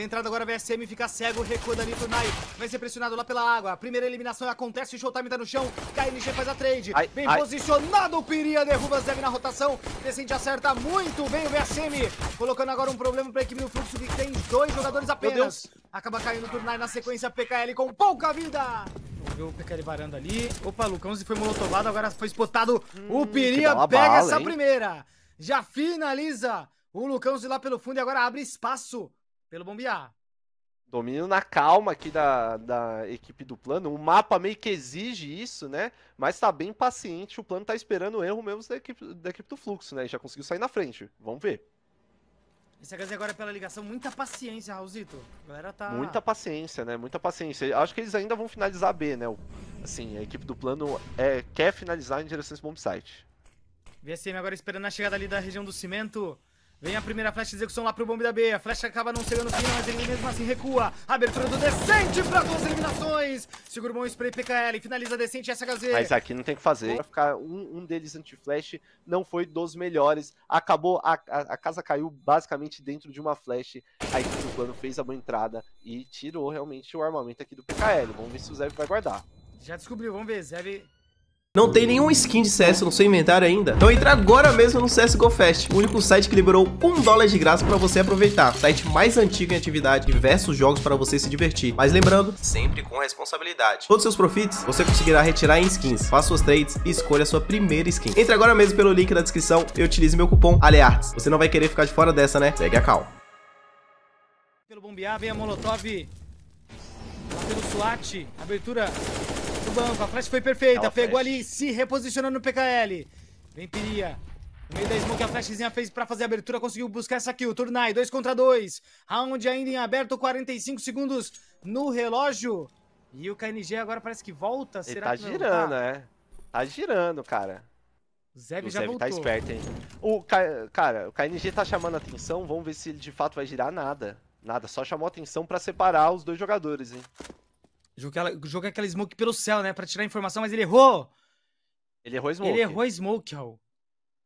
vem entrada agora VSM fica cego, recua dali pro Nai. Vai ser pressionado lá pela água. Primeira eliminação acontece, Showtime tá no chão. KNG faz a trade. Ai, bem ai. posicionado o Piria, derruba Zev na rotação. Descende acerta muito bem o VSM. Colocando agora um problema pra equipe do Fluxo que tem dois jogadores apenas. Acaba caindo o Nai na sequência PKL com pouca vida. viu O PKL varando ali. Opa, Lucãozinho foi molotovado, agora foi spotado. Hum, o Piria pega bala, essa hein? primeira. Já finaliza o Lucãozinho lá pelo fundo e agora abre espaço pelo Bombear. Domínio na calma aqui da, da equipe do plano. O mapa meio que exige isso, né? Mas tá bem paciente. O plano tá esperando o erro mesmo da equipe, da equipe do fluxo, né? E já conseguiu sair na frente. Vamos ver. Esse é HZ agora é pela ligação, muita paciência, Raulzito. A galera tá. Muita paciência, né? Muita paciência. Acho que eles ainda vão finalizar B, né? Assim, a equipe do plano é, quer finalizar em direção a esse bomb site. VSM agora esperando a chegada ali da região do cimento. Vem a primeira flecha de execução lá pro bombe da B. A flecha acaba não chegando final, mas ele mesmo assim recua. Abertura do Decente pra duas eliminações. Segura o bom spray PKL, finaliza Decente SHZ. Mas aqui não tem o que fazer. Vai ficar um, um deles anti-flash, não foi dos melhores. Acabou, a, a, a, casa caiu basicamente dentro de uma flash. A equipe do plano fez a boa entrada e tirou realmente o armamento aqui do PKL. Vamos ver se o Zev vai guardar. Já descobriu, vamos ver. Zev não tem nenhum skin de CS no seu inventário ainda? Então entra agora mesmo no CSGO Fest, o único site que liberou um dólar de graça para você aproveitar. Site mais antigo em atividade, diversos jogos para você se divertir. Mas lembrando, sempre com responsabilidade. Todos seus profits você conseguirá retirar em skins. Faça suas trades e escolha a sua primeira skin. Entre agora mesmo pelo link da descrição e utilize meu cupom ALEARTS. Você não vai querer ficar de fora dessa, né? Segue a cal. Pelo bombear, vem a Molotov. Lá pelo SWAT, abertura do banco. A flash foi perfeita. Ela é Pegou flash. ali, se reposicionando no PKL. Vem, Piria. No meio da smoke, a flashzinha fez pra fazer a abertura. Conseguiu buscar essa kill. Turnai, 2 contra 2. Round ainda em aberto, 45 segundos no relógio. E o KNG agora parece que volta. Ele tá que girando, voltar? é. Tá girando, cara. O Zeb já Zev tá voltou. tá esperto, hein? O, cara, o KNG tá chamando atenção. Vamos ver se ele de fato vai girar nada. Nada, só chamou atenção pra separar os dois jogadores, hein? Jogou aquela, smoke pelo céu, né? Pra tirar a informação, mas ele errou! Ele errou smoke. Ele errou smoke, ó.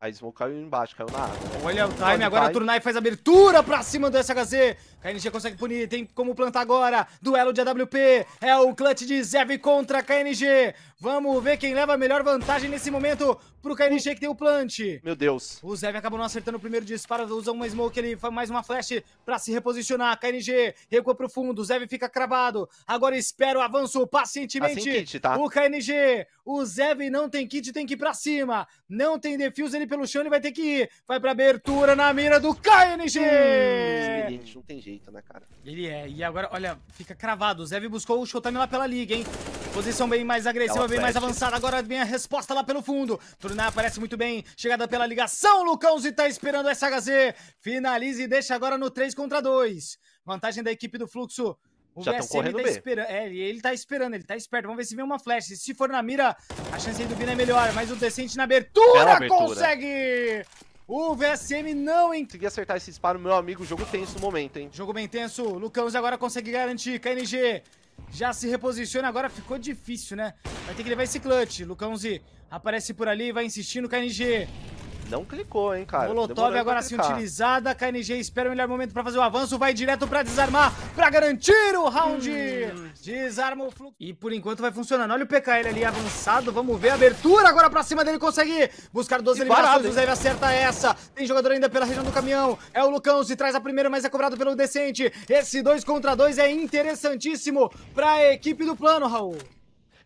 A Smoke caiu embaixo, caiu na água. Olha o time, Olha agora o Turnai faz abertura pra cima do SHZ. KNG consegue punir, tem como plantar agora. Duelo de AWP, é o clutch de Zev contra KNG. Vamos ver quem leva a melhor vantagem nesse momento pro KNG que tem o plant. Meu Deus. O Zev acabou não acertando o primeiro disparo, usa uma Smoke ali, mais uma flash pra se reposicionar. KNG recua pro fundo, Zev fica cravado. Agora espera o avanço pacientemente. Assim, kit, tá? O KNG, o Zev não tem kit, tem que ir pra cima. Não tem defuse, ele pelo chão, ele vai ter que ir. Vai pra abertura na mira do KNG! não tem jeito, né, cara? Ele é. E agora, olha, fica cravado. O Zev buscou o Showtime lá pela liga, hein? Posição bem mais agressiva, bem mais avançada. Agora vem a resposta lá pelo fundo. Turnar aparece muito bem. Chegada pela ligação, Lucão Z tá esperando o SHZ. Finaliza e deixa agora no 3 contra 2. Vantagem da equipe do Fluxo o já estão correndo tá esperando. É, ele tá esperando, ele tá esperto. Vamos ver se vem uma flash. Se for na mira, a chance do Vina é melhor. Mas o Decente na abertura, abertura. consegue! O VSM não conseguiu acertar esse disparo, meu amigo. Jogo tenso no momento, hein? Jogo bem tenso. Lucãos agora consegue garantir. KNG já se reposiciona. Agora ficou difícil, né? Vai ter que levar esse clutch. Lucãozinho. aparece por ali, vai insistindo. KNG não clicou, hein, cara. Tá Molotov agora sim utilizada. A KNG espera o melhor momento pra fazer o avanço. Vai direto pra desarmar, pra garantir o round. Hum. Desarma o fluxo. E por enquanto vai funcionando. Olha o PKL ali avançado. Vamos ver a abertura agora pra cima dele. Consegue buscar 12 eliminações. O Zev acerta essa. Tem jogador ainda pela região do caminhão. É o Lucão. Se traz a primeira, mas é cobrado pelo Decente. Esse 2 contra 2 é interessantíssimo pra equipe do plano, Raul.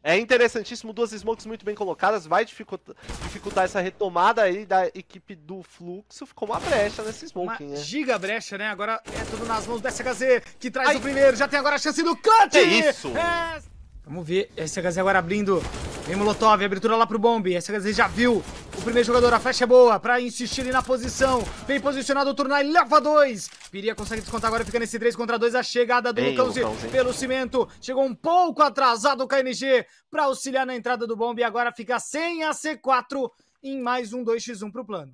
É interessantíssimo, duas smokes muito bem colocadas, vai dificultar, essa retomada aí da equipe do Fluxo. Ficou uma brecha nesse smoke, uma né? giga brecha, né? Agora é tudo nas mãos do SHZ, que traz Ai. o primeiro, já tem agora a chance do clutch! É isso! É... Vamos ver, SHZ agora abrindo Vem Molotov, abertura lá pro bombe Essa vez já viu o primeiro jogador. A flecha é boa pra insistir na posição. Bem posicionado o Turnai, leva dois. Piria consegue descontar agora, fica nesse 3 contra 2. A chegada do Lucãozinho pelo cimento. Chegou um pouco atrasado o KNG pra auxiliar na entrada do bombe agora fica sem a C4 em mais um 2x1 pro plano.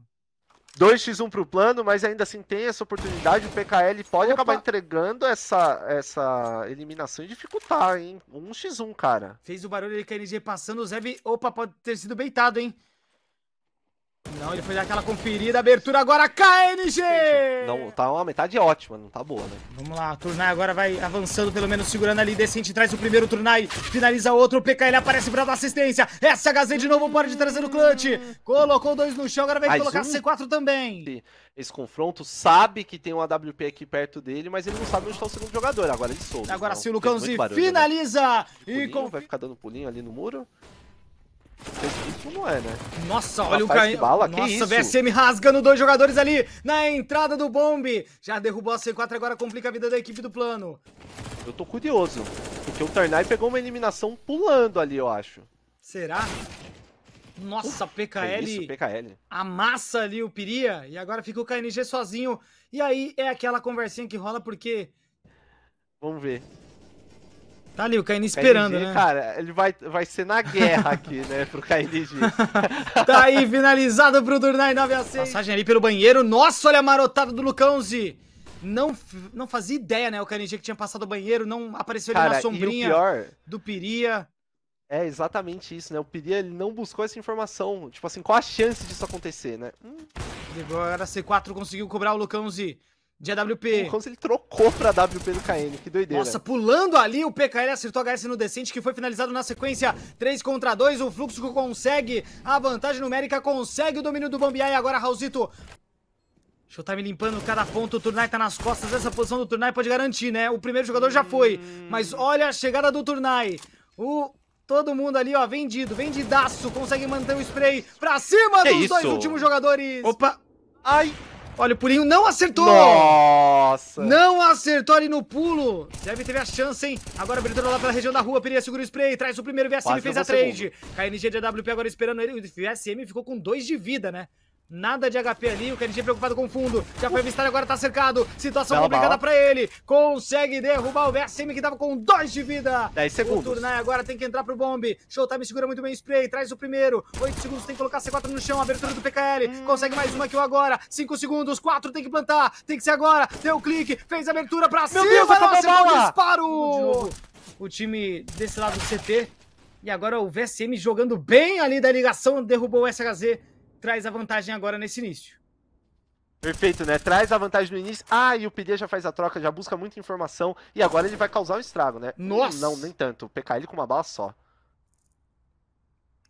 2x1 pro plano, mas ainda assim tem essa oportunidade. O PKL pode Opa. acabar entregando essa, essa eliminação e dificultar, hein? 1x1, cara. Fez o barulho ali com a NG passando. O Zeb, opa, pode ter sido beitado, hein? Não, ele foi dar aquela conferida, abertura agora, KNG! Não, tá uma metade ótima, não tá boa, né? Vamos lá, o Turnai agora vai avançando, pelo menos segurando ali, decente, traz o primeiro Turnai, finaliza outro, o PKL aparece pra dar assistência, essa de novo, pode trazer o clutch, colocou dois no chão, agora vai Mais colocar um... C4 também. Esse confronto, sabe que tem um AWP aqui perto dele, mas ele não sabe onde tá o segundo jogador, agora ele soube. Agora então, sim, o Lucãozinho né? finaliza! Né? Pulinho, e com... Vai ficar dando pulinho ali no muro. Isso não é, né? Nossa, olha o Caim. Nossa, que isso? VSM rasgando dois jogadores ali na entrada do bombe. Já derrubou a C4, agora complica a vida da equipe do plano. Eu tô curioso, porque o Tarnai pegou uma eliminação pulando ali, eu acho. Será? Nossa, PKL, isso, PKL amassa ali o Piria e agora fica o KNG sozinho. E aí é aquela conversinha que rola porque... Vamos ver. Tá ali, o Kaine esperando, KNG, né? Cara, ele vai, vai ser na guerra aqui, né, pro KNG. tá aí, finalizado pro Durnai 9 a 6. Passagem ali pelo banheiro. Nossa, olha a marotada do Lucãozi. Não, não fazia ideia, né, o KNG que tinha passado o banheiro. Não apareceu cara, ali na sombrinha pior... do Piria. É exatamente isso, né? O Piria ele não buscou essa informação. Tipo assim, qual a chance disso acontecer, né? Hum. Agora a C4 conseguiu cobrar o Lucãozi de AWP. Como se ele trocou pra AWP do KN, que doideira. Nossa, pulando ali, o PKL acertou a HS no decente, que foi finalizado na sequência 3 contra 2. O Fluxo consegue a vantagem numérica, consegue o domínio do Bambiá. E agora, Raulzito Showtime tá limpando cada ponto, o Turnai tá nas costas, essa posição do Turnai pode garantir, né? O primeiro jogador já foi, mas olha a chegada do Turnai. O... Todo mundo ali, ó, vendido, vendidaço, consegue manter o spray pra cima que dos isso? dois últimos jogadores. Opa! Ai! Olha, o pulinho não acertou! Nossa! Não acertou ali no pulo! Deve ter a chance, hein? Agora tudo lá pela região da rua, Pereira segura o spray, traz o primeiro, VSM Quase fez a trade. KNG de AWP agora esperando ele, o VSM ficou com dois de vida, né? Nada de HP ali, o KNG preocupado com o fundo. Já foi avistado, agora tá cercado. Situação Bela complicada bala. pra ele. Consegue derrubar o VSM que tava com 2 de vida. 10 segundos. O Turnai agora tem que entrar pro bomb. Showtime segura muito bem o spray, traz o primeiro. 8 segundos, tem que colocar C4 no chão. Abertura do PKL. Consegue mais uma kill agora. 5 segundos, 4 tem que plantar. Tem que ser agora. Deu o clique, fez a abertura pra Meu cima. Deus, Nossa, bala. disparo. O time desse lado do CT. E agora o VSM jogando bem ali da ligação, derrubou o SHZ traz a vantagem agora nesse início. Perfeito, né? Traz a vantagem no início. Ah, e o PD já faz a troca, já busca muita informação. E agora ele vai causar um estrago, né? Nossa! Não, nem tanto. PK ele com uma bala só.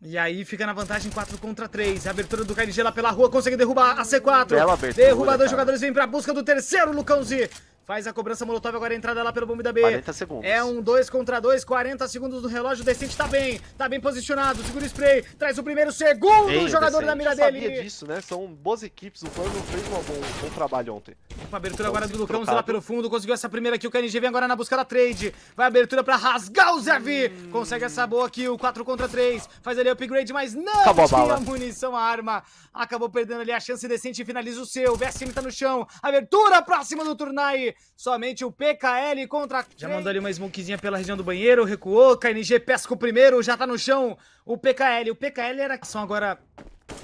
E aí fica na vantagem 4 contra 3. A abertura do KNG lá pela rua consegue derrubar a C4. Bela abertura, Derruba dois cara. jogadores, vem pra busca do terceiro, Lucãozinho. Faz a cobrança Molotov agora, a entrada lá pelo bombe da B. 40 segundos. É um 2 contra 2, 40 segundos do relógio. O Decente tá bem, tá bem posicionado. Segura o spray, traz o primeiro, segundo Ei, jogador decente. da mira dele. Eu sabia disso, né? São boas equipes. O Flamengo fez um bom, trabalho ontem. Uma abertura agora do Lucão, lá pelo fundo. Conseguiu essa primeira aqui. O KNG vem agora na busca da trade. Vai abertura pra rasgar o Zevi. Hum. Consegue essa boa aqui, o 4 contra 3. Faz ali upgrade, mas não Acabou tinha a bala. munição, a arma. Acabou perdendo ali a chance decente finaliza o seu. O VSM tá no chão. Abertura próxima do Turnai. Somente o PKL contra Já mandou ali uma smokezinha pela região do banheiro, recuou, KNG pesca o primeiro, já tá no chão o PKL. O PKL era... São agora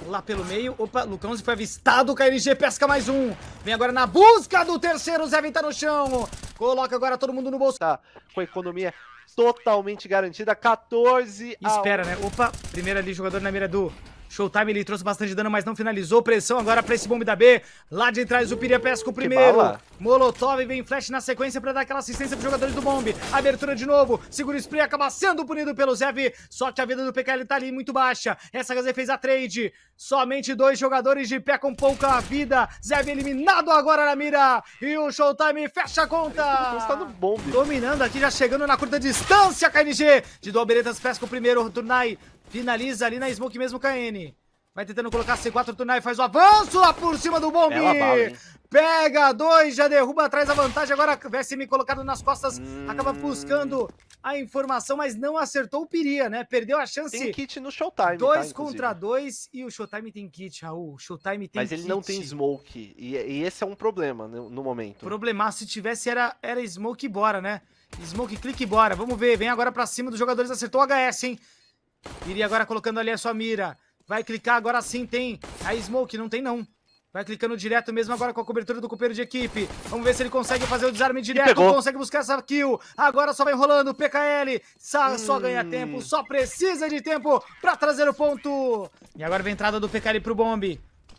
lá pelo meio. Opa, Lucão foi avistado, KNG pesca mais um. Vem agora na busca do terceiro, Zé Vim tá no chão. Coloca agora todo mundo no bolso. Tá com a economia totalmente garantida, 14 a... Espera, né? Opa, primeiro ali, jogador na mira do Showtime ele trouxe bastante dano, mas não finalizou. Pressão agora pra esse bombe da B. Lá de trás o Piria pesca o primeiro. Molotov vem flash na sequência pra dar aquela assistência pros jogadores do bombe. Abertura de novo. Segura o spray, acaba sendo punido pelo Zev. Só que a vida do PKL tá ali muito baixa. Essa HZ fez a trade. Somente dois jogadores de pé com pouca vida. Zev eliminado agora na mira. E o Showtime fecha a conta. Tá no bombe. Dominando aqui, já chegando na curta distância, KNG. De Doberetas pesca o primeiro. Turnai Finaliza ali na smoke mesmo, KN. Vai tentando colocar C4 Tunai, faz o avanço lá por cima do Bombi. Bala, Pega dois, já derruba atrás a vantagem. Agora VSM colocado nas costas, hum... acaba buscando a informação, mas não acertou o Piria, né? Perdeu a chance. Tem kit no Showtime. Tá, dois tá, contra dois e o Showtime tem kit, Raul. O Showtime tem mas kit. Mas ele não tem smoke. E, e, esse é um problema no, no momento. Problema, se tivesse era, era smoke e bora, né? Smoke, clique e bora. Vamos ver, vem agora pra cima dos jogadores. Acertou o HS, hein? Iria agora colocando ali a sua mira. Vai clicar agora sim, tem a Smoke. Não tem não. Vai clicando direto mesmo agora com a cobertura do companheiro de equipe. Vamos ver se ele consegue fazer o desarme direto. Consegue buscar essa kill. Agora só vai enrolando. PKL só, hum. só ganha tempo. Só precisa de tempo para trazer o ponto. E agora vem a entrada do PKL pro Bomb.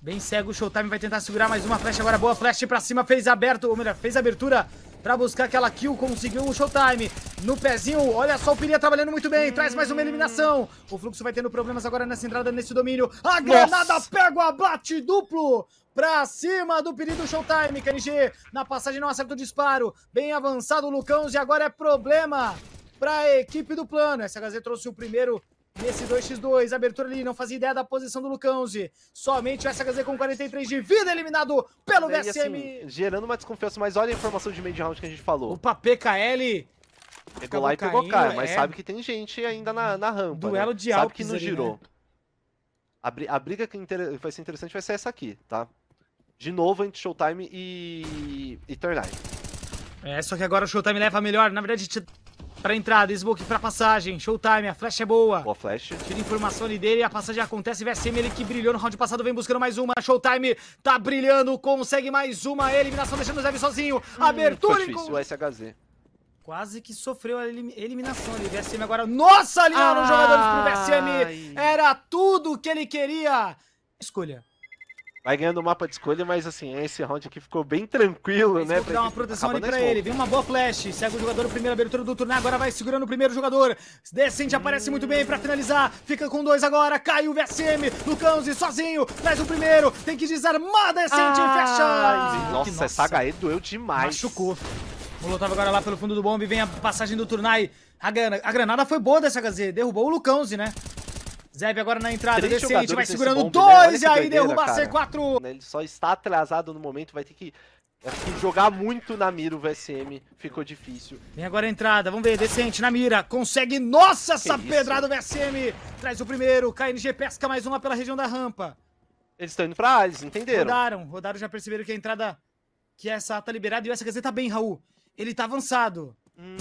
Bem cego o Showtime. Vai tentar segurar mais uma flecha agora. Boa flecha para cima. Fez aberto. Ou melhor, fez abertura pra buscar aquela kill. Conseguiu um showtime no pezinho. Olha só o Piria trabalhando muito bem. Traz mais uma eliminação. O Fluxo vai tendo problemas agora nessa entrada, nesse domínio. A granada Nossa. pega o abate duplo pra cima do perigo Showtime, KNG. Na passagem não acerta o disparo. Bem avançado o Lucãos e agora é problema pra equipe do plano. Essa SHZ trouxe o primeiro Nesse 2x2, abertura ali, não fazia ideia da posição do Lucãozi. Somente o SHZ com 43 de vida, eliminado pelo e, VSM. Assim, gerando uma desconfiança, mas olha a informação de meio de round que a gente falou. Opa, PKL Pegou lá e pegou caindo, cara, mas é... sabe que tem gente ainda na, na rampa. Duelo né? de Sabe que não ali, girou. Né? A, briga que vai ser interessante vai ser essa aqui, tá? De novo entre Showtime e, e Turn É, só que agora o Showtime leva melhor. Na verdade, Pra entrada, Smoke pra passagem. Showtime, a flash é boa. Boa flash. Tira informação ali dele, a passagem acontece. VSM, ele que brilhou no round passado, vem buscando mais uma. Showtime tá brilhando, consegue mais uma. Eliminação deixando o Zev sozinho. Hum, Abertura em... Difícil, o SHZ. Quase que sofreu a eliminação ali. VSM agora. Nossa, ali ah, os jogadores pro VSM. Era tudo que ele queria. Escolha vai ganhando o mapa de escolha, mas assim, é esse round aqui ficou bem tranquilo, Eles né? Pra dar uma proteção ali pra ele, vem uma boa flash, segue o jogador, primeira primeiro abertura do turno, agora vai segurando o primeiro jogador, descende, aparece muito bem pra finalizar, fica com dois agora, Caiu o VSM, Lucãozi sozinho, traz o primeiro, tem que desarmar, descende, ah, fecha! Nossa, nossa, essa HE doeu demais. Machucou. O Molotov agora lá pelo fundo do bombe, vem a passagem do Turnai. A, a granada foi boa dessa HZ, derrubou o Lucãozi, né? Zeb agora na entrada, decente, vai segurando dois e aí derruba cara. C4. Né, ele só está atrasado no momento, vai ter que é, jogar muito na mira o VSM ficou difícil. Vem agora a entrada, vamos ver, decente na mira, consegue, nossa, que essa isso? pedrada do VSM, traz o primeiro, KNG pesca mais uma pela região da rampa. Eles estão indo pra eles entenderam. Rodaram, rodaram, já perceberam que a entrada, que essa tá liberada, e o SKZ tá bem, Raul, ele tá avançado. Hum.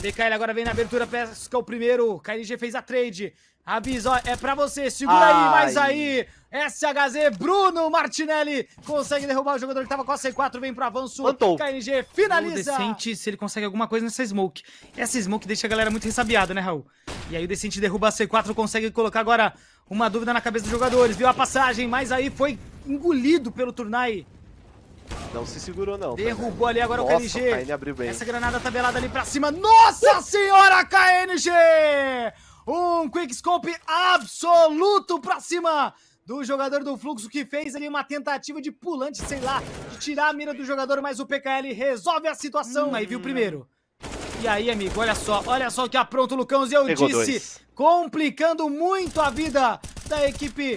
DKL agora vem na abertura, pesca o primeiro, KNG fez a trade, Aviso, é pra você, segura Ai. aí, mas aí, SHZ, Bruno Martinelli consegue derrubar o jogador que tava com a C4, vem pro avanço, Plantou. KNG finaliza. O Decente, se ele consegue alguma coisa nessa smoke, essa smoke deixa a galera muito ressabiada, né Raul? E aí o Decente derruba a C4, consegue colocar agora uma dúvida na cabeça dos jogadores, viu a passagem, mas aí foi engolido pelo Turnai. Não se segurou, não. Derrubou ali agora Nossa, o KNG. O KN abriu bem. Essa granada tabelada tá ali pra cima. Nossa senhora, KNG! Um quickscope absoluto para cima do jogador do Fluxo, que fez ali uma tentativa de pulante, sei lá, de tirar a mira do jogador, mas o PKL resolve a situação. Hum. Aí viu hum. primeiro. E aí, amigo, olha só, olha só o que apronta o Lucão. E eu Pegou disse, dois. complicando muito a vida da equipe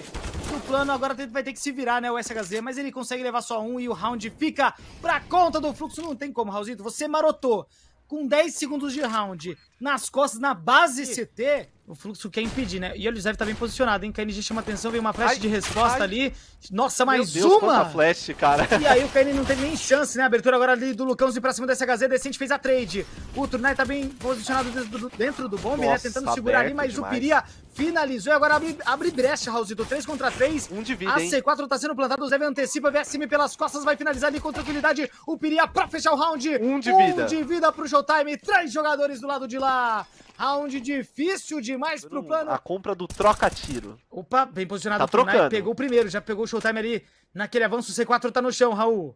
do plano. Agora vai ter que se virar, né, o SHZ, mas ele consegue levar só um e o round fica pra conta do Fluxo. Não tem como, Raulzito, você marotou com 10 segundos de round nas costas, na base CT, o fluxo quer impedir, né? E o Elisev tá bem posicionado, hein? KN chama atenção, vem uma flash ai, de resposta ai. ali. Nossa, mais Deus, uma! flash, cara. E aí o KN não teve nem chance, né? A abertura agora ali do Lucãozinho pra cima do SHZ, Decente fez a trade. O Turnai tá bem posicionado dentro do, dentro do bombe, né? Nossa, né? Tentando segurar ali, mas demais. o Piria finalizou. E agora abre, abre brecha, Raulzito. 3 contra 3. Um vida A C4 hein? tá sendo plantado. O Zé antecipa. VSM pelas costas. Vai finalizar ali com tranquilidade. O Piria pra fechar o round. Um de vida. Um de vida pro Showtime. Três jogadores do lado de lá. Round difícil demais pro plano. A compra do troca-tiro. Opa, bem posicionado. Tá né? trocando. pegou o primeiro. Já pegou o Showtime ali naquele avanço. O C4 tá no chão, Raul.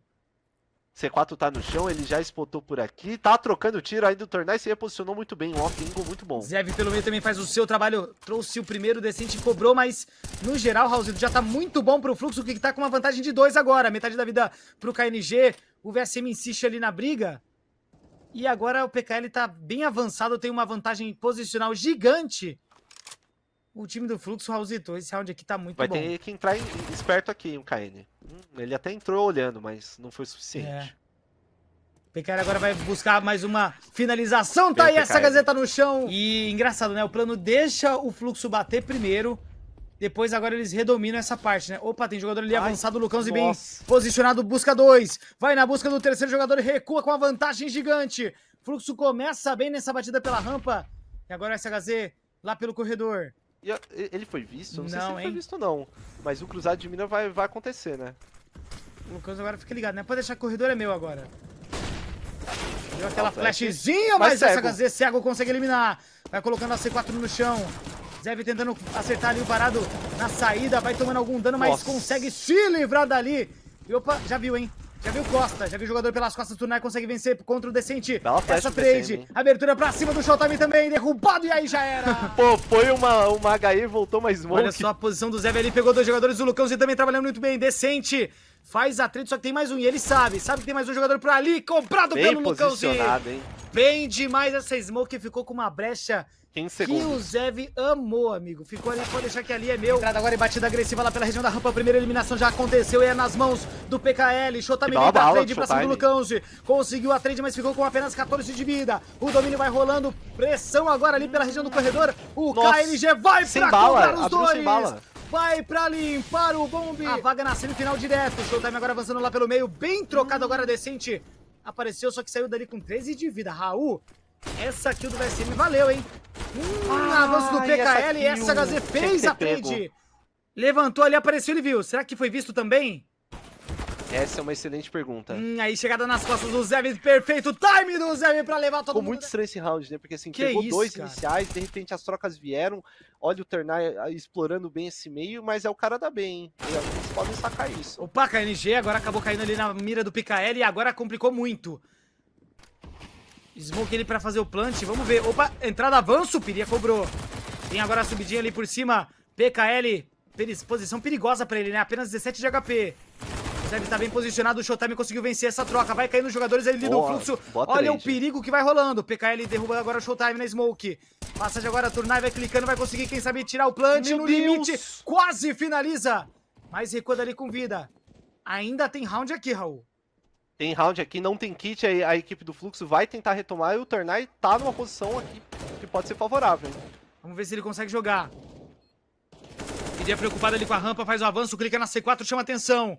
C4 tá no chão, ele já spotou por aqui. Tá trocando tiro ainda o Tornai, se reposicionou muito bem. Um off muito bom. Zev pelo meio também faz o seu trabalho. Trouxe o primeiro decente e cobrou, mas no geral, Raulzito já tá muito bom pro fluxo, que tá com uma vantagem de dois agora. Metade da vida pro KNG. O VSM insiste ali na briga. E agora o PKL tá bem avançado, tem uma vantagem posicional gigante. O time do fluxo, Raulzito, esse round aqui tá muito Vai bom. Vai ter que entrar em, esperto aqui, o KN. Hum, ele até entrou olhando, mas não foi suficiente. É. PKR agora vai buscar mais uma finalização. Tá aí essa gazeta no chão. E engraçado, né? O plano deixa o fluxo bater primeiro. Depois agora eles redominam essa parte, né? Opa, tem jogador ali Ai, avançado, Lucão bem posicionado, busca dois. Vai na busca do terceiro jogador e recua com uma vantagem gigante. Fluxo começa bem nessa batida pela rampa. E agora o SHZ lá pelo corredor. Ele foi visto? não, não sei se ele hein? foi visto não. Mas o cruzado de mina vai, vai acontecer, né? Lucas, agora fica ligado, né? Pode deixar que o corredor é meu agora. Deu aquela Nossa, é flashzinha, mas, mas cego. essa cego consegue eliminar. Vai colocando a C4 no chão. Zev tentando acertar ali o parado na saída. Vai tomando algum dano, mas Nossa. consegue se livrar dali. E opa, já viu, hein? Já viu Costa, já viu o jogador pelas costas do Nai, consegue vencer contra o Decente. Bela flash Essa trade, abertura pra cima do Showtime também, derrubado e aí já era. Pô, foi uma, uma HE, voltou mais smoke. Olha só a posição do Zé ali, pegou dois jogadores, o Lucãozinho também trabalhando muito bem, Decente. Faz a trade, só que tem mais um, e ele sabe, sabe que tem mais um jogador por ali, comprado bem pelo Lucãozinho. Bem posicionado, hein. Bem demais essa smoke, ficou com uma brecha que o Zev amou, amigo. Ficou ali, pode deixar que ali é meu. Entrada agora e batida agressiva lá pela região da rampa. A primeira eliminação já aconteceu e é nas mãos do PKL. Shotami da tá trade pra cima do Lucãozi. Conseguiu a trade, mas ficou com apenas 14 de vida. O domínio vai rolando. Pressão agora ali pela região do corredor. O Nossa. KLG vai sem pra bala. os Abriu dois. Sem bala vai pra limpar o bombe. A vaga na semifinal direto. Showtime agora avançando lá pelo meio. Bem trocado agora, decente apareceu, só que saiu dali com 13 de vida. Raul, essa kill do VSM valeu, hein? Hum, ah, avanço do PKL, essa, essa HZ fez a trade. Levantou ali, apareceu, ele viu. Será que foi visto também? Essa é uma excelente pergunta. Hum, aí chegada nas costas do Zevin, perfeito time do Zevin pra levar todo Ficou mundo. muito estranho esse round, né? Porque assim, que pegou isso, dois cara? iniciais, de repente as trocas vieram. Olha o Ternai ah, explorando bem esse meio, mas é o cara da bem, hein? Eles podem sacar isso. Opa, Kng NG agora acabou caindo ali na mira do PKL e agora complicou muito. Smoke ele pra fazer o plant, vamos ver. Opa, entrada avanço, Piria cobrou. Tem agora a subidinha ali por cima. PKL, posição perigosa pra ele, né? Apenas 17 de HP deve está bem posicionado, o Showtime conseguiu vencer essa troca. Vai cair nos jogadores, ali do fluxo. Olha trade. o perigo que vai rolando. PKL derruba agora o Showtime na Smoke. Passagem agora, Turnai vai clicando, vai conseguir, quem sabe, tirar o plant Meu no Deus. limite. Quase finaliza. Mas recua dali com vida. Ainda tem round aqui, Raul. Tem round aqui, não tem kit, a, a equipe do Fluxo vai tentar retomar e o Turnai tá numa posição aqui que pode ser favorável. Vamos ver se ele consegue jogar. Ele é preocupado ali com a rampa, faz o avanço, clica na C4, chama atenção.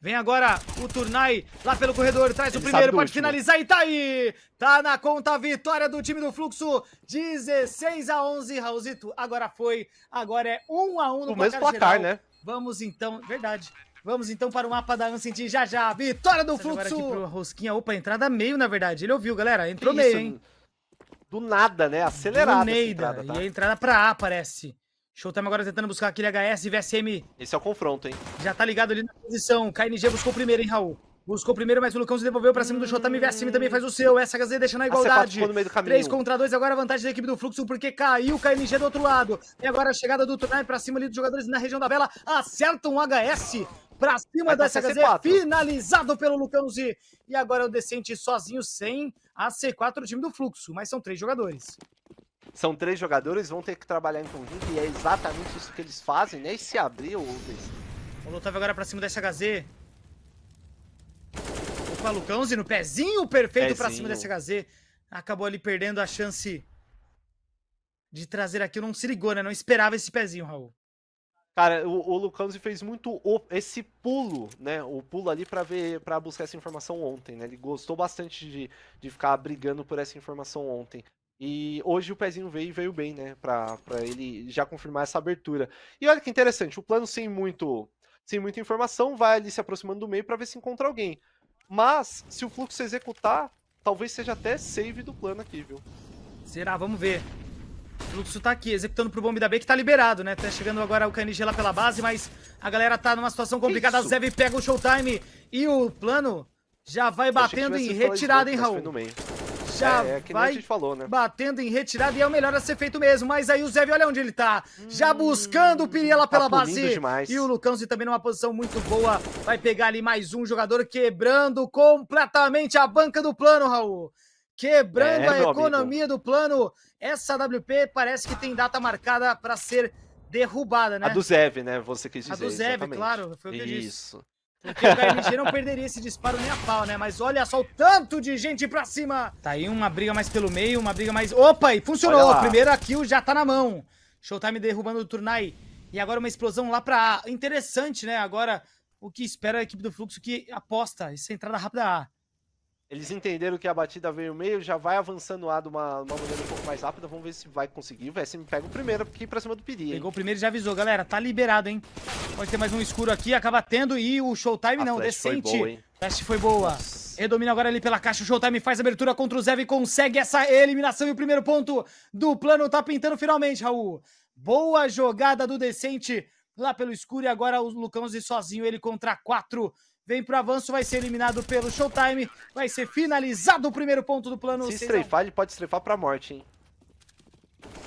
Vem agora o Turnai lá pelo corredor, traz Ele o primeiro, pode último. finalizar e tá aí! Tá na conta a vitória do time do Fluxo, 16 a 11, Raulzito, agora foi, agora é 1 a 1 no o placar mesmo placar, geral. né? Vamos então, verdade. Vamos então para o mapa da Ancient já já. Vitória do Essa Fluxo! Agora aqui pro Rosquinha, opa, entrada meio, na verdade. Ele ouviu, galera, entrou Isso, meio, hein? Do nada, né? acelerado Do Entrada, tá? E a entrada pra A, parece. Showtime agora tentando buscar aquele HS e VSM. Esse é o confronto, hein? Já tá ligado ali na posição. KNG buscou primeiro, hein, Raul? Buscou primeiro, mas o Lucão se devolveu pra cima do e VSM também faz o seu. SHZ deixa na igualdade. No meio do caminho. 3 contra 2, agora a vantagem da equipe do Fluxo, porque caiu o KNG do outro lado. E agora a chegada do Tunai pra cima ali dos jogadores na região da vela. acerta um HS pra cima da SHZ. Finalizado pelo Lucão Z. E agora o Decente sozinho, sem a C4 do time do Fluxo. Mas são três jogadores. São três jogadores, vão ter que trabalhar em conjunto e é exatamente isso que eles fazem, né? E se abrir ou desse. O agora pra cima da SHZ. Opa, Lucãozi no pezinho perfeito pezinho. pra cima da SHZ. Acabou ali perdendo a chance de trazer aqui. Não se ligou, né? Não esperava esse pezinho, Raul. Cara, o, o Lucanzi fez muito o, esse pulo, né? O pulo ali para ver, para buscar essa informação ontem, né? Ele gostou bastante de, de ficar brigando por essa informação ontem. E hoje o pezinho veio e veio bem, né? Pra, pra ele já confirmar essa abertura. E olha que interessante, o plano sem muito sem muita informação vai ali se aproximando do meio para ver se encontra alguém. Mas, se o fluxo executar, talvez seja até save do plano aqui, viu? Será? Vamos ver. O fluxo tá aqui, executando pro bombe da B, que tá liberado, né? Tá chegando agora o KNG lá pela base, mas a galera tá numa situação complicada. Isso. A Zev pega o Showtime e o plano já vai batendo em retirada, hein, Raul? já é, é vai falou, né? batendo em retirada e é o melhor a ser feito mesmo. Mas aí o Zev, olha onde ele tá. Hum, já buscando o Pirela tá pela base. Demais. E o Lucãozinho também numa posição muito boa. Vai pegar ali mais um jogador quebrando completamente a banca do plano, Raul quebrando é, a economia amigo. do plano. Essa WP parece que tem data marcada para ser derrubada, né? A do Zev, né? Você quis dizer. A do Zev, exatamente. claro. Foi o que Isso. eu disse. Porque o KMG não perderia esse disparo nem a pau, né? Mas olha só o tanto de gente pra cima. Tá aí uma briga mais pelo meio, uma briga mais... Opa, e funcionou. Primeiro kill já tá na mão. Showtime derrubando o Turnai. E agora uma explosão lá pra A. Interessante, né? Agora o que espera a equipe do Fluxo que aposta essa entrada rápida A. Eles entenderam que a batida veio meio, já vai avançando lá de uma, uma maneira um pouco mais rápida. Vamos ver se vai conseguir. Vai se me pega o primeiro, porque pra cima do Piri. Pegou o primeiro e já avisou, galera. Tá liberado, hein? Pode ter mais um escuro aqui, acaba tendo. E o Showtime a não, flash decente. Foi boa, foi boa. Redomina agora ali pela caixa. O Showtime faz abertura contra o Zev e consegue essa eliminação. E o primeiro ponto do plano tá pintando finalmente, Raul. Boa jogada do decente lá pelo escuro. E agora o Lucãozinho sozinho, ele contra quatro vem pro avanço, vai ser eliminado pelo Showtime, vai ser finalizado o primeiro ponto do plano. Se estreifar, ele pode estreifar pra morte, hein?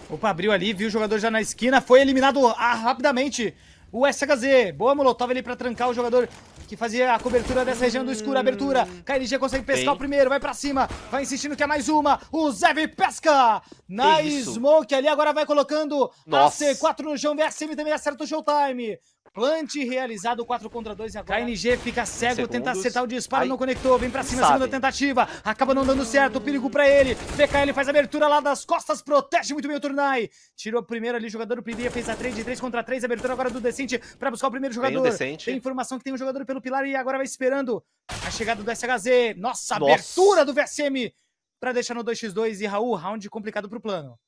Opa, abriu ali, viu o jogador já na esquina, foi eliminado ah, rapidamente o SHZ. Boa Molotov ali pra trancar o jogador que fazia a cobertura dessa região do escuro, abertura. Hum. KNG consegue pescar Bem. o primeiro, vai pra cima, vai insistindo que é mais uma. O Zev pesca na Isso. Smoke ali, agora vai colocando Nossa. a C4 no chão, VSM também acerta o Showtime. Plant realizado, 4 contra 2 e agora. KNG fica cego, Segundos. tenta acertar o disparo, Ai. não conectou. Vem pra cima, Sabe. segunda tentativa. Acaba não dando certo, perigo pra ele. ele faz abertura lá das costas, protege muito bem o Turnai. Tirou o primeiro ali, jogador do Pridia, fez a trade de 3 contra 3. Abertura agora do Decente pra buscar o primeiro jogador. Tem, decente. tem informação que tem um jogador pelo pilar e agora vai esperando a chegada do SHZ. Nossa, Nossa. abertura do VSM pra deixar no 2x2. E Raul, round complicado pro plano.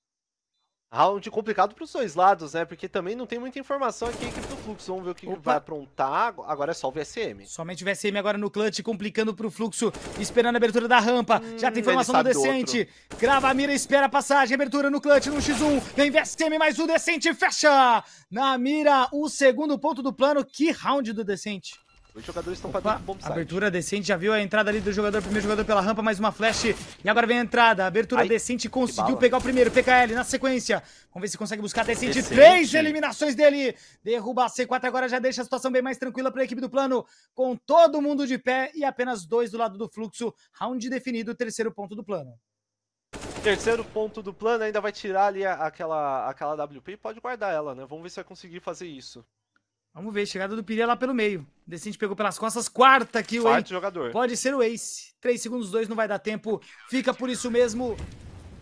Round complicado para os dois lados, né? Porque também não tem muita informação aqui a equipe do Fluxo. Vamos ver o que vai aprontar. Agora é só o VSM. Somente o VSM agora no clutch, complicando para o Fluxo. Esperando a abertura da rampa. Hum, Já tem informação do Decente. Grava a mira, espera a passagem. Abertura no clutch, no X1. Vem VSM, mais o Decente. Fecha! Na mira, o segundo ponto do plano. Que round do Decente. Os jogadores estão fazendo bom site. Abertura decente, já viu a entrada ali do jogador, primeiro jogador pela rampa, mais uma flash. E agora vem a entrada, abertura Ai, decente, conseguiu pegar o primeiro, PKL na sequência. Vamos ver se consegue buscar decente, decente. três eliminações dele. Derruba a C4 agora, já deixa a situação bem mais tranquila para a equipe do plano, com todo mundo de pé e apenas dois do lado do fluxo. Round definido, terceiro ponto do plano. Terceiro ponto do plano, ainda vai tirar ali aquela, aquela WP e pode guardar ela, né? Vamos ver se vai conseguir fazer isso. Vamos ver, chegada do Piria lá pelo meio. Decente pegou pelas costas, quarta aqui o Quarto jogador. Pode ser o Ace. Três segundos, dois, não vai dar tempo. Fica por isso mesmo.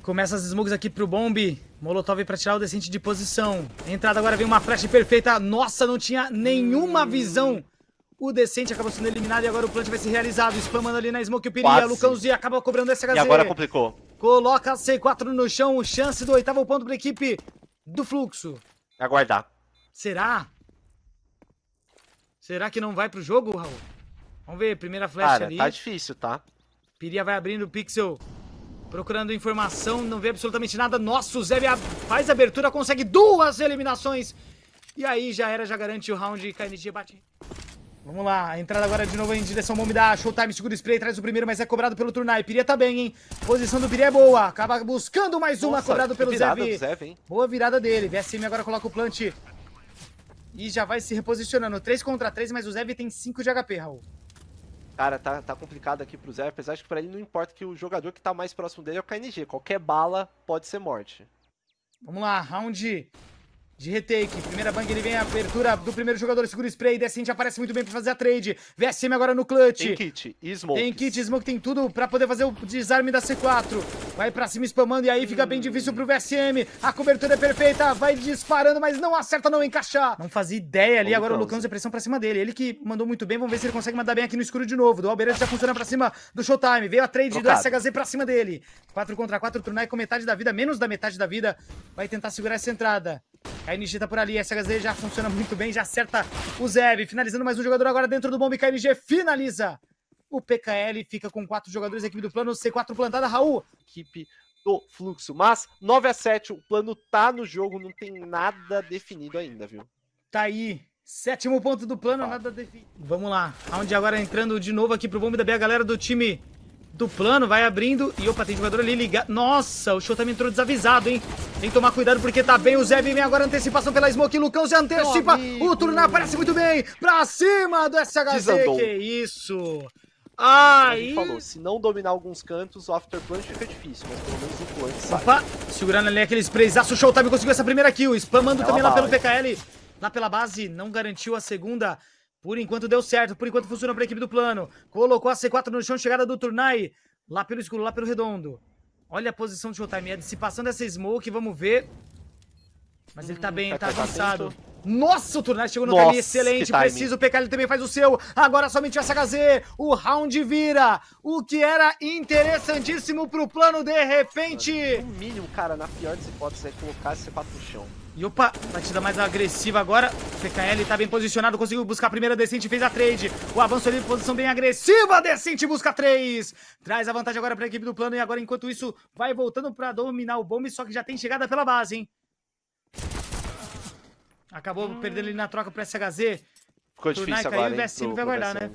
Começa as smokes aqui pro Bomb. Molotov pra tirar o Decente de posição. Entrada agora vem uma flash perfeita. Nossa, não tinha nenhuma visão. O Decente acabou sendo eliminado e agora o plant vai ser realizado. Spamando ali na smoke o Piria. Lucãozinho Lucão Z acaba cobrando essa HZ. E agora complicou. Coloca C4 no chão. Chance do oitavo ponto pra equipe do Fluxo. É aguardar. Será? Será que não vai pro jogo, Raul? Vamos ver, primeira flecha Cara, ali. tá difícil, tá? Piria vai abrindo o pixel, procurando informação, não vê absolutamente nada. Nossa, o Zé faz abertura, consegue duas eliminações. E aí já era, já garante o round. KNG bate. Vamos lá, entrada agora de novo em direção Momidá, Showtime segura o spray, traz o primeiro, mas é cobrado pelo Turnai. Piria tá bem, hein? Posição do Piria é boa, acaba buscando mais uma, Nossa, cobrado pelo Zev. Boa virada dele, VSM agora coloca o plant e já vai se reposicionando. 3 contra 3, mas o Zev tem 5 de HP, Raul. Cara, tá, tá complicado aqui pro Zev, apesar de que pra ele não importa que o jogador que tá mais próximo dele é o KNG. Qualquer bala pode ser morte. Vamos lá, round de retake. Primeira bang, ele vem a abertura do primeiro jogador, segura o spray, descende, aparece muito bem pra fazer a trade. VSM agora no clutch. Tem kit, smoke. Tem kit, smoke, tem tudo pra poder fazer o desarme da C4. Vai pra cima spamando e aí fica bem difícil pro VSM. A cobertura é perfeita, vai disparando, mas não acerta não encaixar. Não fazia ideia ali, agora o Lucão de pressão pra cima dele. Ele que mandou muito bem, vamos ver se ele consegue mandar bem aqui no escuro de novo. Do Alberante já funciona pra cima do Showtime. Veio a trade Trocado. do SHZ pra cima dele. 4 contra 4, Trunai com metade da vida, menos da metade da vida. Vai tentar segurar essa entrada. KNG tá por ali, SHZ já funciona muito bem, já acerta o Zeb, finalizando mais um jogador agora dentro do bombe, KNG finaliza o PKL, fica com quatro jogadores, equipe do plano, C4 plantada, Raul. Equipe do fluxo, mas 9 a 7 o plano tá no jogo, não tem nada definido ainda, viu? Tá aí, sétimo ponto do plano, nada definido. Vamos lá, aonde agora entrando de novo aqui pro bombe da B, a galera do time do plano, vai abrindo. E opa, tem jogador ali ligado. Nossa, o show também tá entrou desavisado, hein? Tem que tomar cuidado porque tá bem o Zeb vem agora. Antecipação pela Smoke. Lucão se antecipa. O turno aparece muito bem. Pra cima do SHC. Desandou. Que isso. Aí... falou, se não dominar alguns cantos, o After Plant fica difícil, mas pelo menos o sai. Opa, segurando ali aquele sprayzaço, o Showtime conseguiu essa primeira kill, spamando Ela também vai. lá pelo PKL, lá pela base, não garantiu a segunda. Por enquanto deu certo, por enquanto funciona para a equipe do plano. Colocou a C4 no chão, chegada do Turnai. Lá pelo escuro, lá pelo redondo. Olha a posição do Showtime, a dissipação dessa smoke, vamos ver. Mas ele tá bem, hum, ele tá avançado. Atento. Nossa, o Turnai chegou no caminho excelente, preciso. O PK ele também faz o seu. Agora somente o SHZ. O round vira. O que era interessantíssimo pro plano, de repente. No mínimo, cara, na pior das hipóteses, é colocar esse 4 no chão. E opa, batida tá mais agressiva agora. PKL tá bem posicionado, conseguiu buscar a primeira Decente, fez a trade. O avanço ali, posição bem agressiva. Decente busca três. Traz a vantagem agora pra equipe do plano. E agora, enquanto isso, vai voltando pra dominar o bombe. Só que já tem chegada pela base, hein? Acabou hum. perdendo ele na troca pro SHZ. Ficou Turnai difícil caiu, agora, hein, o Vecino vai guardar, né?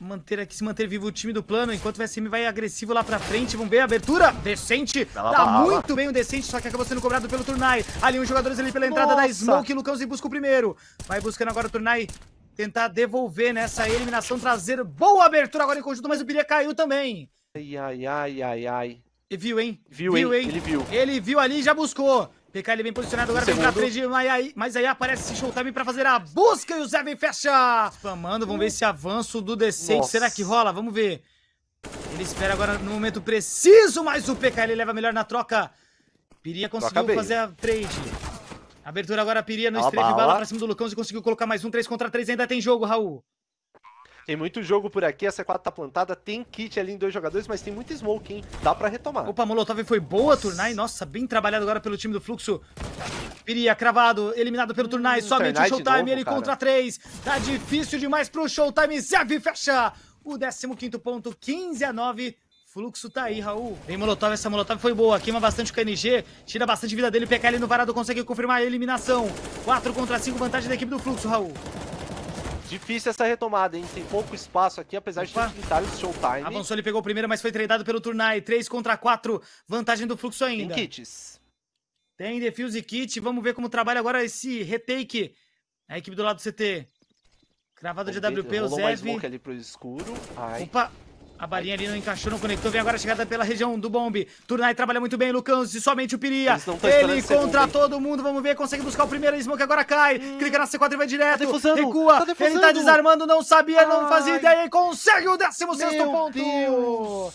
manter aqui, se manter vivo o time do plano, enquanto o SM vai agressivo lá pra frente, vamos ver a abertura, decente, tá muito bem o decente, só que acabou sendo cobrado pelo Turnai, ali os jogadores ali pela entrada Nossa. da Smoke, Lucãozinho busca o primeiro, vai buscando agora o Turnai, tentar devolver nessa eliminação traseira, boa abertura agora em conjunto, mas o Biria caiu também. Ai, ai, ai, ai, ai. viu, hein? Viu, viu hein? Ele viu. Ele viu ali e já buscou. PKL é bem posicionado, agora vem pra frente de mas aí aparece Showtime pra fazer a busca e o Zé vem fecha! Spamando, vamos ver uh. esse avanço do decente, será que rola? Vamos ver. Ele espera agora no momento preciso, mas o PKL leva melhor na troca. Piria conseguiu fazer a trade. Abertura agora, Piria no estreio de bala pra cima do Lucão e conseguiu colocar mais um 3 contra 3, ainda tem jogo, Raul. Tem muito jogo por aqui, a C4 tá plantada, tem kit ali em dois jogadores, mas tem muito smoke, hein? Dá pra retomar. Opa, Molotov foi boa, Turnai. Nossa, bem trabalhado agora pelo time do Fluxo. Piria cravado, eliminado pelo Turnai. Hum, Somente Turnai o Showtime, novo, ele cara. contra três. Tá difícil demais pro Showtime. Zev fecha o 15 ponto, 15 a 9 fluxo tá aí, Raul. Vem Molotov, essa Molotov foi boa. Queima bastante o KNG, tira bastante vida dele. PKL no varado consegue confirmar a eliminação. 4 contra 5, vantagem da equipe do fluxo, Raul. Difícil essa retomada, hein? Tem pouco espaço aqui, apesar de Opa. ter vitalhos showtime. Avançou, ele pegou o primeiro, mas foi treinado pelo Turnai. 3 contra 4, vantagem do fluxo ainda. Tem kits. Tem defuse kit. Vamos ver como trabalha agora esse retake. A equipe do lado do CT. Cravada de AWP, o Zev. ali pro escuro. Ai. Opa, a balinha ali não encaixou, não conectou. Vem agora a chegada pela região do bombe. Turnai trabalha muito bem, Lucans e somente o Piria. Ele contra todo mundo. Vamos ver, consegue buscar o primeiro smoke. Agora cai. Hum. Clica na C4 e vai tá direto. Tá recua. Tá ele tá desarmando, não sabia, Ai. não fazia ideia. E consegue o 16 sexto ponto. Deus.